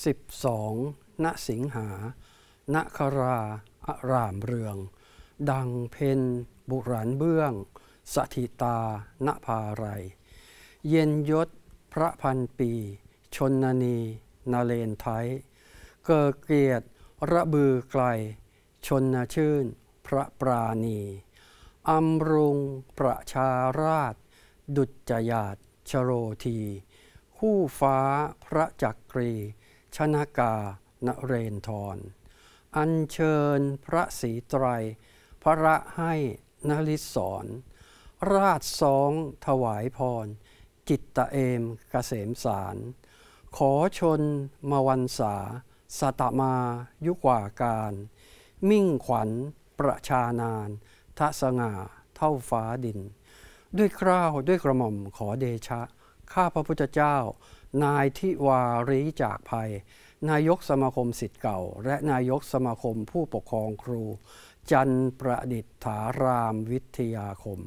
12 ณสิงหาณคราอารามเรือง ดังเพนบุรันเบื้อง สถิตาณภาไร เย็นยศ พระพันปี ชนนนีนาเลนไทย เกิดเกียรติ ระบือไกล ชนนชื่น พระปราณีอัมรุงประชาราช ดุจจยาตชโรทีคู่ฟ้า พระจักรีชนากานเรนทรอัญเชิญพระศรีไตรพระให้นลิศรราชสองถวายพรจิตตะเอมกเกษมสารขอชนมวันสาสตมา ยุกว่า การ มิ่งขวัญ ประชานานทะสง่าเท่าฟ้าดิน ด้วยคราว ด้วยกระหม่อมขอเดชะข้าพระพุทธเจ้า นายทิวารีจากภัย นายกสมาคมสิทธิ์เก่า และนายกสมาคมผู้ปกครองครู จันประดิษฐารามวิทยาคม